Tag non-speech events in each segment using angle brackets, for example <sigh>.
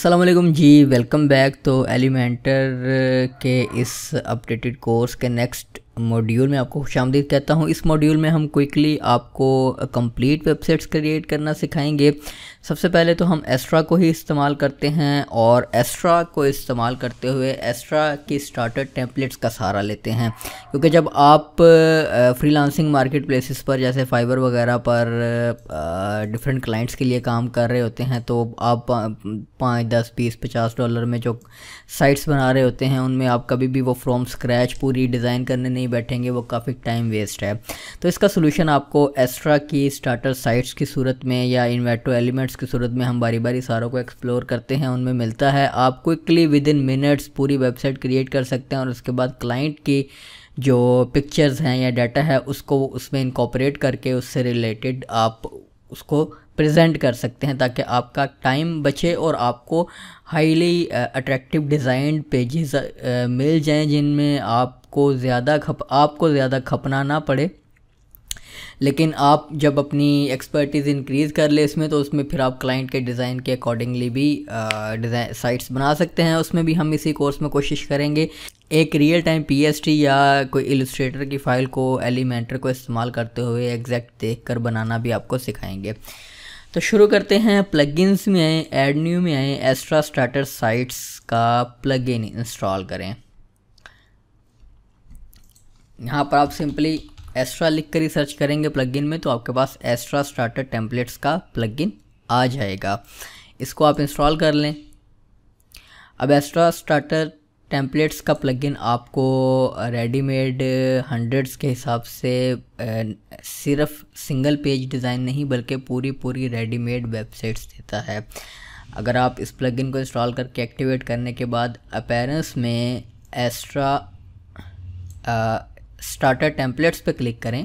Aslam ji welcome back तो Elementor के इस अपडेटेड कोर्स के नेक्स्ट मॉड्यूल में आपको खुश आमदीद कहता हूँ इस मॉड्यूल में हम क्विकली आपको कंप्लीट वेबसाइट्स क्रिएट करना सिखाएंगे सबसे पहले तो हम एस्ट्रा को ही इस्तेमाल करते हैं और एस्ट्रा को इस्तेमाल करते हुए एस्ट्रा की स्टार्टर टेम्पलेट्स का सहारा लेते हैं क्योंकि जब आप फ्रीलांसिंग मार्केट प्लेसेस पर जैसे फाइबर वगैरह पर डिफरेंट क्लाइंट्स के लिए काम कर रहे होते हैं तो आप पाँच दस बीस पचास डॉलर में जो साइट्स बना रहे होते हैं उनमें आप कभी भी वो फ्रॉम स्क्रैच पूरी डिज़ाइन करने नहीं बैठेंगे वो काफ़ी टाइम वेस्ट है तो इसका सोल्यूशन आपको एस्ट्रा की स्टार्टर साइट्स की सूरत में या इन्वेटो एलिमेंट्स की सूरत में हम बारी बारी सारों को एक्सप्लोर करते हैं उनमें मिलता है आप क्विकली विद इन मिनट्स पूरी वेबसाइट क्रिएट कर सकते हैं और उसके बाद क्लाइंट की जो पिक्चर्स हैं या डाटा है उसको उसमें इंकॉपरेट करके उससे रिलेटेड आप उसको प्रेजेंट कर सकते हैं ताकि आपका टाइम बचे और आपको हाईली अट्रैक्टिव डिज़ाइन पेजेस मिल जाएं जिनमें आपको ज़्यादा खप आपको ज़्यादा खपना ना पड़े लेकिन आप जब अपनी एक्सपर्टीज़ इंक्रीज़ कर ले इसमें तो उसमें फिर आप क्लाइंट के डिज़ाइन के अकॉर्डिंगली भी डिज़ाइन uh, साइट्स बना सकते हैं उसमें भी हम इसी कोर्स में कोशिश करेंगे एक रियल टाइम पी या कोई इलस्ट्रेटर की फ़ाइल को एलिमेंटर को इस्तेमाल करते हुए एग्जैक्ट देख कर बनाना भी आपको सिखाएंगे तो शुरू करते हैं प्लगइन्स में आएँ एड न्यू में आएँ एस्ट्रा स्टार्टर साइट्स का प्लगइन इंस्टॉल करें यहाँ पर आप सिंपली एस्ट्रा लिख कर ही सर्च करेंगे प्लगइन में तो आपके पास एस्ट्रा स्टार्टर टेम्पलेट्स का प्लगइन आ जाएगा इसको आप इंस्टॉल कर लें अब एस्ट्रा स्टार्टर टेम्पलेट्स का प्लगइन आपको रेडीमेड हंड्रेड्स के हिसाब से सिर्फ सिंगल पेज डिज़ाइन नहीं बल्कि पूरी पूरी रेडीमेड वेबसाइट्स देता है अगर आप इस प्लगइन को इंस्टॉल करके एक्टिवेट करने के बाद अपेरेंस में एक्स्ट्रा स्टार्टर टेम्पलेट्स पर क्लिक करें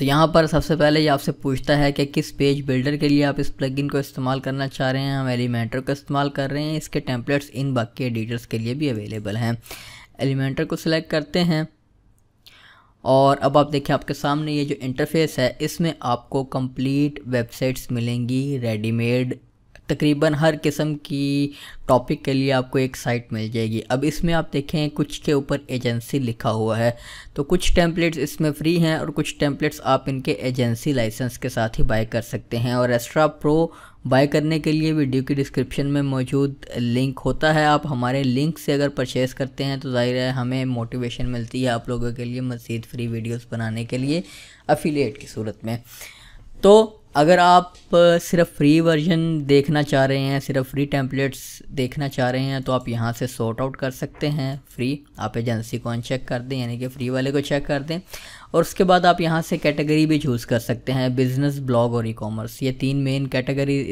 तो यहाँ पर सबसे पहले ये आपसे पूछता है कि किस पेज बिल्डर के लिए आप इस प्लगइन को इस्तेमाल करना चाह रहे हैं हम एलिमेंटर का इस्तेमाल कर रहे हैं इसके टेम्पलेट्स इन बाकी एडिटर्स के लिए भी अवेलेबल हैं एलिमेंटर को सिलेक्ट करते हैं और अब आप देखें आपके सामने ये जो इंटरफेस है इसमें आपको कंप्लीट वेबसाइट्स मिलेंगी रेडीमेड तकरीबन हर किस्म की टॉपिक के लिए आपको एक साइट मिल जाएगी अब इसमें आप देखें कुछ के ऊपर एजेंसी लिखा हुआ है तो कुछ टेम्पलेट्स इसमें फ्री हैं और कुछ टेम्पलेट्स आप इनके एजेंसी लाइसेंस के साथ ही बाय कर सकते हैं और एस्ट्रा प्रो बाय करने के लिए वीडियो की डिस्क्रिप्शन में मौजूद लिंक होता है आप हमारे लिंक से अगर परचेज़ करते हैं तो ज़ाहिर है हमें मोटिवेशन मिलती है आप लोगों के लिए मज़ीद फ्री वीडियोस बनाने के लिए अफिलेट की सूरत में तो अगर आप सिर्फ फ्री वर्जन देखना चाह रहे हैं सिर्फ फ्री टेम्पलेट्स देखना चाह रहे हैं तो आप यहाँ से सॉर्ट आउट कर सकते हैं फ्री आप एजेंसी को अनचेक कर दें यानी कि फ्री वाले को चेक कर दें और उसके बाद आप यहाँ से कैटेगरी भी चूज़ कर सकते हैं बिज़नेस ब्लॉग और ई कॉमर्स ये तीन मेन कैटेगरी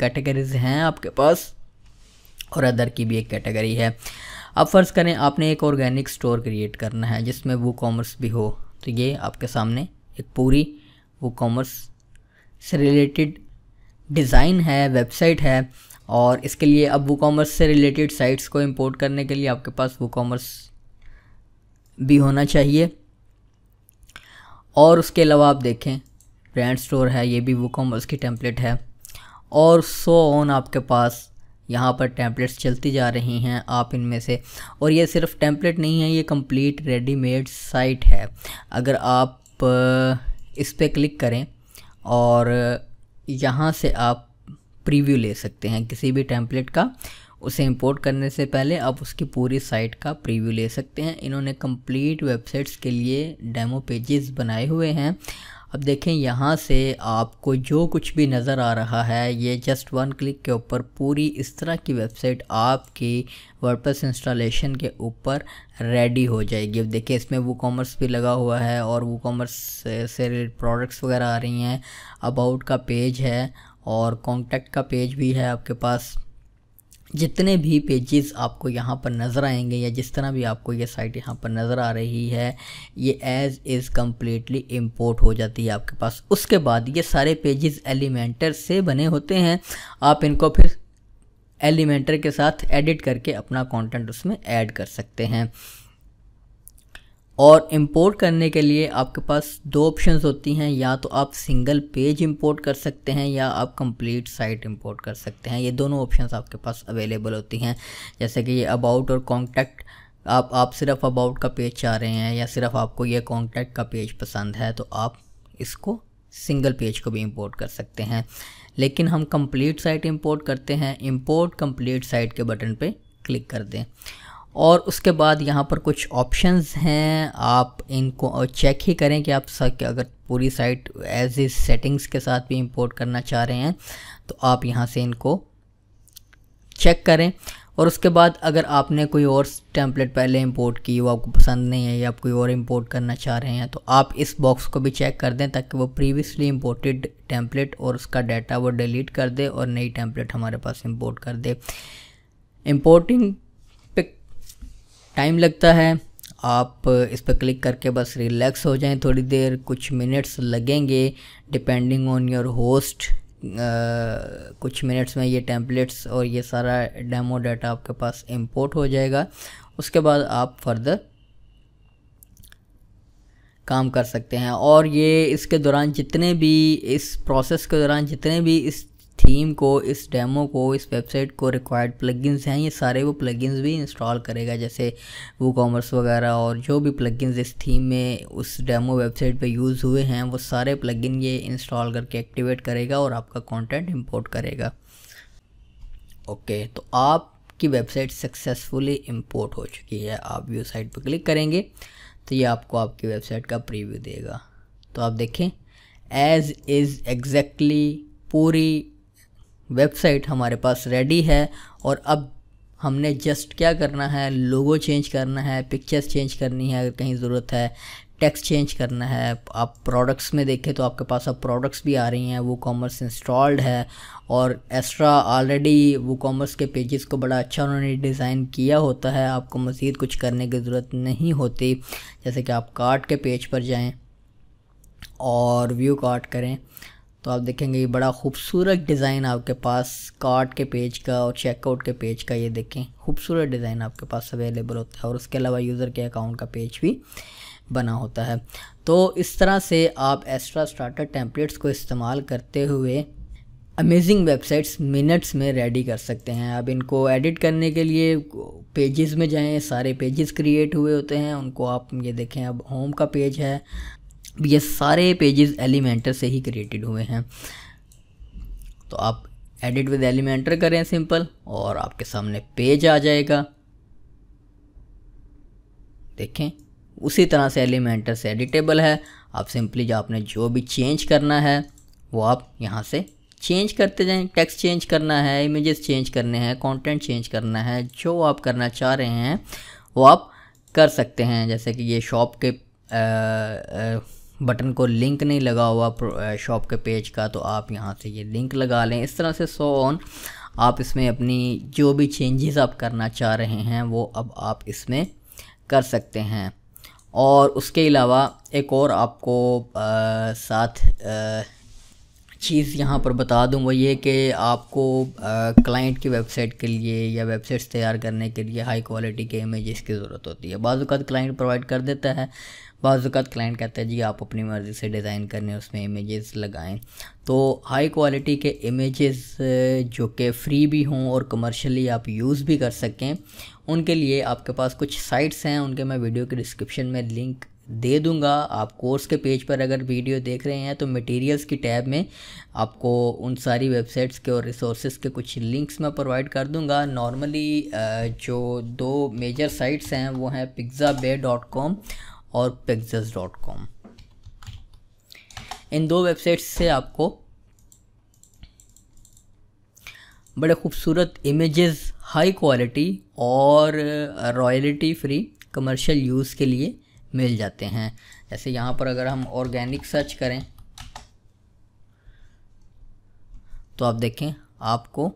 कैटेगरीज़ हैं आपके पास और अदर की भी एक कैटेगरी है अब फ़र्ज़ करें आपने एक ऑर्गेनिक स्टोर क्रिएट करना है जिसमें वो कॉमर्स भी हो तो ये आपके सामने एक पूरी वो कॉमर्स से रिलेटेड डिज़ाइन है वेबसाइट है और इसके लिए अब वो कॉमर्स से रिलेटेड साइट्स को इंपोर्ट करने के लिए आपके पास वो कॉमर्स भी होना चाहिए और उसके अलावा आप देखें ब्रांड स्टोर है ये भी वो कॉमर्स की टेम्पलेट है और सो ऑन आपके पास यहाँ पर टैंपलेट्स चलती जा रही हैं आप इनमें से और ये सिर्फ टैंपलेट नहीं है ये कंप्लीट रेडीमेड साइट है अगर आप इस पर क्लिक करें और यहाँ से आप प्रीव्यू ले सकते हैं किसी भी टेम्पलेट का उसे इंपोर्ट करने से पहले आप उसकी पूरी साइट का प्रीव्यू ले सकते हैं इन्होंने कंप्लीट वेबसाइट्स के लिए डेमो पेजेस बनाए हुए हैं अब देखें यहाँ से आपको जो कुछ भी नज़र आ रहा है ये जस्ट वन क्लिक के ऊपर पूरी इस तरह की वेबसाइट आपकी वर्डप्रेस इंस्टॉलेशन के ऊपर रेडी हो जाएगी अब देखिए इसमें वो कॉमर्स भी लगा हुआ है और वो कॉमर्स से रिलेटेड प्रोडक्ट्स वगैरह आ रही हैं अबाउट का पेज है और कॉन्टैक्ट का पेज भी है आपके पास जितने भी पेजेस आपको यहाँ पर नज़र आएंगे या जिस तरह भी आपको ये साइट यहाँ पर नज़र आ रही है ये एज़ इज़ कम्प्लीटली इम्पोर्ट हो जाती है आपके पास उसके बाद ये सारे पेजेस एलिमेंटर से बने होते हैं आप इनको फिर एलिमेंटर के साथ एडिट करके अपना कंटेंट उसमें ऐड कर सकते हैं और इंपोर्ट करने के लिए आपके पास दो ऑप्शंस होती हैं या तो आप सिंगल पेज इंपोर्ट कर सकते हैं या आप कंप्लीट साइट इंपोर्ट कर सकते हैं ये दोनों ऑप्शंस आपके पास अवेलेबल होती हैं जैसे कि ये अबाउट और कॉन्टैक्ट आप आप सिर्फ अबाउट का पेज चाह रहे हैं या सिर्फ आपको ये कॉन्टैक्ट का पेज पसंद है तो आप इसको सिंगल पेज को भी इम्पोर्ट कर सकते हैं लेकिन हम कम्प्लीट साइट इम्पोर्ट करते हैं इम्पोर्ट कम्प्लीट साइट के बटन पर क्लिक कर दें और उसके बाद यहाँ पर कुछ ऑप्शंस हैं आप इनको चेक ही करें कि आप सक अगर पूरी साइट एज इज सेटिंग्स के साथ भी इंपोर्ट करना चाह रहे हैं तो आप यहाँ से इनको चेक करें और उसके बाद अगर आपने कोई और टेम्पलेट पहले इंपोर्ट की वो आपको पसंद नहीं है या आप कोई और इंपोर्ट करना चाह रहे हैं तो आप इस बॉक्स को भी चेक कर दें ताकि वो प्रीवियसली इंपोर्टेड टेम्पलेट और उसका डाटा वो डिलीट कर दे और नई टेम्पलेट हमारे पास इंपोर्ट कर दे इंपोर्टिंग टाइम लगता है आप इस पर क्लिक करके बस रिलैक्स हो जाएं थोड़ी देर कुछ मिनट्स लगेंगे डिपेंडिंग ऑन योर होस्ट कुछ मिनट्स में ये टेम्पलेट्स और ये सारा डेमो डाटा आपके पास इंपोर्ट हो जाएगा उसके बाद आप फर्दर काम कर सकते हैं और ये इसके दौरान जितने भी इस प्रोसेस के दौरान जितने भी इस थीम को इस डेमो को इस वेबसाइट को रिक्वायर्ड प्लगइन्स हैं ये सारे वो प्लगइन्स भी इंस्टॉल करेगा जैसे वो कॉमर्स वगैरह और जो भी प्लगइन्स इस थीम में उस डेमो वेबसाइट पे यूज़ हुए हैं वो सारे प्लगइन ये इंस्टॉल करके एक्टिवेट करेगा और आपका कंटेंट इंपोर्ट करेगा ओके तो आपकी वेबसाइट सक्सेसफुली इम्पोर्ट हो चुकी है आप व्यू साइट पर क्लिक करेंगे तो ये आपको आपकी वेबसाइट का प्रीव्यू देगा तो आप देखें एज इज़ एग्जैक्टली पूरी वेबसाइट हमारे पास रेडी है और अब हमने जस्ट क्या करना है लोगो चेंज करना है पिक्चर्स चेंज करनी है अगर कहीं ज़रूरत है टेक्स्ट चेंज करना है आप प्रोडक्ट्स में देखें तो आपके पास अब प्रोडक्ट्स भी आ रही हैं वो कॉमर्स इंस्टॉल्ड है और एक्स्ट्रा ऑलरेडी वो कॉमर्स के पेजेस को बड़ा अच्छा उन्होंने डिज़ाइन किया होता है आपको मज़ीद कुछ करने की ज़रूरत नहीं होती जैसे कि आप कार्ट के पेज पर जाएँ और व्यू कार्ट करें तो आप देखेंगे ये बड़ा खूबसूरत डिज़ाइन आपके पास कार्ट के पेज का और चेकआउट के पेज का ये देखें खूबसूरत डिज़ाइन आपके पास अवेलेबल होता है और उसके अलावा यूज़र के अकाउंट का पेज भी बना होता है तो इस तरह से आप एक्स्ट्रा स्टार्टर टेम्पलेट्स को इस्तेमाल करते हुए अमेजिंग वेबसाइट्स मिनट्स में रेडी कर सकते हैं अब इनको एडिट करने के लिए पेजेस में जाएं सारे पेजेस क्रिएट हुए होते हैं उनको आप ये देखें अब होम का पेज है ये सारे पेजेस एलिमेंटर से ही क्रिएटेड हुए हैं तो आप एडिट विद एलिमेंटर करें सिंपल और आपके सामने पेज आ जाएगा देखें उसी तरह से एलिमेंटर से एडिटेबल है आप सिंपली जो आपने जो भी चेंज करना है वो आप यहाँ से चेंज करते जाएं टेक्स्ट चेंज करना है इमेजेस चेंज करने हैं कंटेंट चेंज करना है जो आप करना चाह रहे हैं वो आप कर सकते हैं जैसे कि ये शॉप के आ, आ, बटन को लिंक नहीं लगा हुआ शॉप के पेज का तो आप यहाँ से ये लिंक लगा लें इस तरह से सो ऑन आप इसमें अपनी जो भी चेंजेस आप करना चाह रहे हैं वो अब आप इसमें कर सकते हैं और उसके अलावा एक और आपको आ, साथ आ, चीज़ यहाँ पर बता दूँ वो ये कि आपको क्लाइंट की वेबसाइट के लिए या वेबसाइट्स तैयार करने के लिए हाई क्वालिटी के इमेजेस की ज़रूरत होती है बाज़ात क्लाइंट प्रोवाइड कर देता है बाज़ात क्लाइंट कहता है जी आप अपनी मर्ज़ी से डिज़ाइन करने उसमें इमेजेस लगाएं तो हाई क्वालिटी के इमेजेस जो कि फ्री भी हों और कमर्शली आप यूज़ भी कर सकें उनके लिए आपके पास कुछ साइट्स हैं उनके मैं वीडियो के डिस्क्रिप्शन में लिंक दे दूंगा आप कोर्स के पेज पर अगर वीडियो देख रहे हैं तो मटेरियल्स की टैब में आपको उन सारी वेबसाइट्स के और रिसोर्सेज के कुछ लिंक्स मैं प्रोवाइड कर दूंगा नॉर्मली जो दो मेजर साइट्स हैं वो हैं पिज्ज़ा बे डॉट कॉम और पिग्ज़ डॉट कॉम इन दो वेबसाइट्स से आपको बड़े खूबसूरत इमेजेस हाई क्वालिटी और रॉयल्टी फ्री कमर्शियल यूज़ के लिए मिल जाते हैं जैसे यहाँ पर अगर हम ऑर्गेनिक सर्च करें तो आप देखें आपको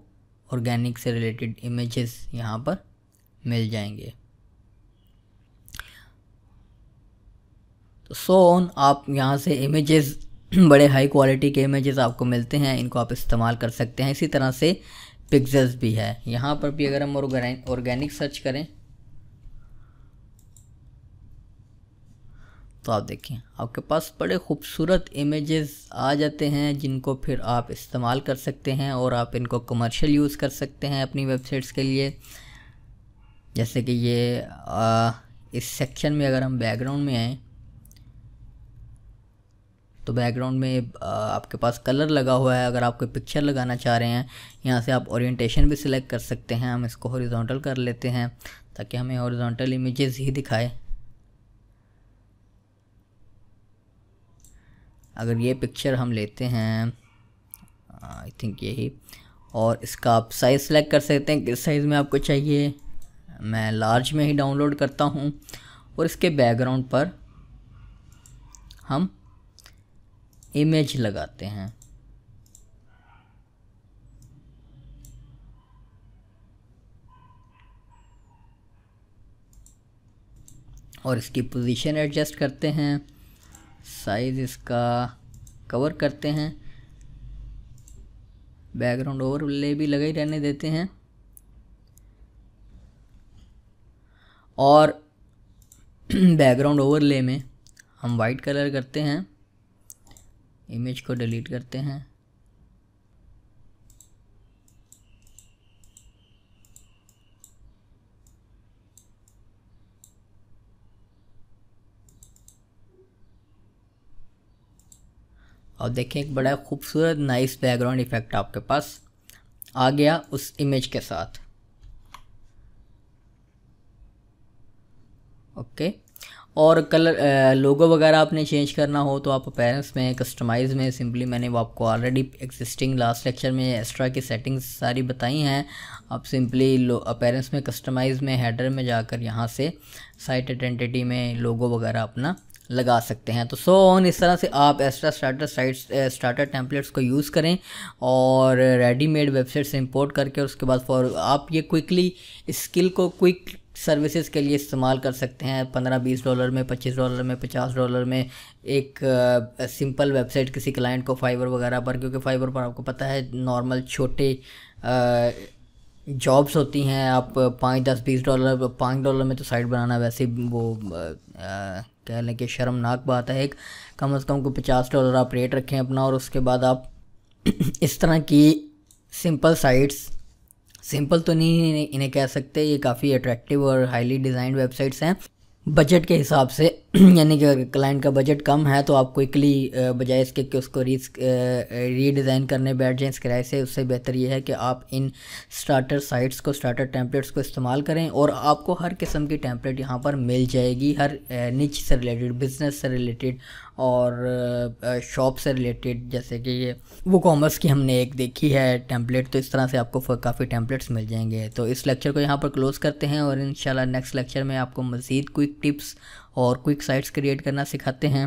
ऑर्गेनिक से रिलेटेड इमेजेस यहाँ पर मिल जाएंगे तो सो ऑन आप यहाँ से इमेजेस <clears throat> बड़े हाई क्वालिटी के इमेजेस आपको मिलते हैं इनको आप इस्तेमाल कर सकते हैं इसी तरह से पिक्सेल्स भी है यहाँ पर भी अगर हम ऑर्गेनिक सर्च करें तो आप देखें आपके पास बड़े खूबसूरत इमेजेस आ जाते हैं जिनको फिर आप इस्तेमाल कर सकते हैं और आप इनको कमर्शियल यूज़ कर सकते हैं अपनी वेबसाइट्स के लिए जैसे कि ये आ, इस सेक्शन में अगर हम बैकग्राउंड में आएँ तो बैकग्राउंड में आपके पास कलर लगा हुआ है अगर आप कोई पिक्चर लगाना चाह रहे हैं यहाँ से आप ओरिएंटेशन भी सिलेक्ट कर सकते हैं हम इसको हॉरिजॉन्टल कर लेते हैं ताकि हमें हॉरिजॉन्टल इमेजेस ही दिखाए अगर ये पिक्चर हम लेते हैं आई थिंक यही और इसका आप साइज़ सेलेक्ट कर सकते हैं किस साइज़ में आपको चाहिए मैं लार्ज में ही डाउनलोड करता हूँ और इसके बैकग्राउंड पर हम इमेज लगाते हैं और इसकी पोजीशन एडजस्ट करते हैं साइज़ इसका कवर करते हैं बैकग्राउंड ले भी लगा ही रहने देते हैं और बैकग्राउंड <clears throat> ओवरले में हम वाइट कलर करते हैं इमेज को डिलीट करते हैं और देखें एक बड़ा खूबसूरत नाइस बैकग्राउंड इफ़ेक्ट आपके पास आ गया उस इमेज के साथ ओके और कलर लोगो वगैरह आपने चेंज करना हो तो आप अपेरेंस में कस्टमाइज़ में सिंपली मैंने वो आपको ऑलरेडी एक्जिस्टिंग लास्ट लेक्चर में एक्स्ट्रा की सेटिंग्स सारी बताई हैं आप सिंपली पेरेंट्स अपेरेंस में कस्टमाइज़ में हेडर में जाकर यहाँ से साइट आइडेंटिटी में लोगो वगैरह अपना लगा सकते हैं तो सो so ऑन इस तरह से आप extra starter sites starter templates को यूज़ करें और रेडीमेड वेबसाइट से इंपोर्ट करके उसके बाद फॉर आप ये क्विकली स्किल को क्विक सर्विसेज के लिए इस्तेमाल कर सकते हैं पंद्रह बीस डॉलर में पच्चीस डॉलर में पचास डॉलर में एक सिंपल वेबसाइट किसी क्लाइंट को फाइबर वगैरह पर क्योंकि फाइबर पर आपको पता है नॉर्मल छोटे आ, जॉब्स होती हैं आप पाँच दस बीस डॉलर पाँच डॉलर में तो साइट बनाना वैसे वो कह लें कि शर्मनाक बात है एक कम अज़ कम को पचास डॉलर आप रेट रखें अपना और उसके बाद आप <clears throat> इस तरह की सिंपल साइट्स सिंपल तो नहीं इन्हें कह सकते ये काफ़ी अट्रैक्टिव और हाईली डिज़ाइंड वेबसाइट्स हैं बजट के हिसाब से <clears throat> यानी कि अगर क्लाइंट का बजट कम है तो आप क्विकली बजाय इसके कि उसको रिस्क रीडिज़ाइन करने बैठ इस किराए से उससे बेहतर ये है कि आप इन स्टार्टर साइट्स को स्टार्टर टैंपलेट्स को इस्तेमाल करें और आपको हर किस्म की टैंपलेट यहाँ पर मिल जाएगी हर निच से रिलेटेड बिजनेस से रिलेटेड और शॉप से रिलेटेड जैसे कि ये वो कॉमर्स की हमने एक देखी है टेम्पलेट तो इस तरह से आपको काफ़ी टेम्पलेट्स मिल जाएंगे तो इस लेक्चर को यहाँ पर क्लोज़ करते हैं और इन नेक्स्ट लेक्चर में आपको मज़ीद क्विक टिप्स और क्विक साइट्स क्रिएट करना सिखाते हैं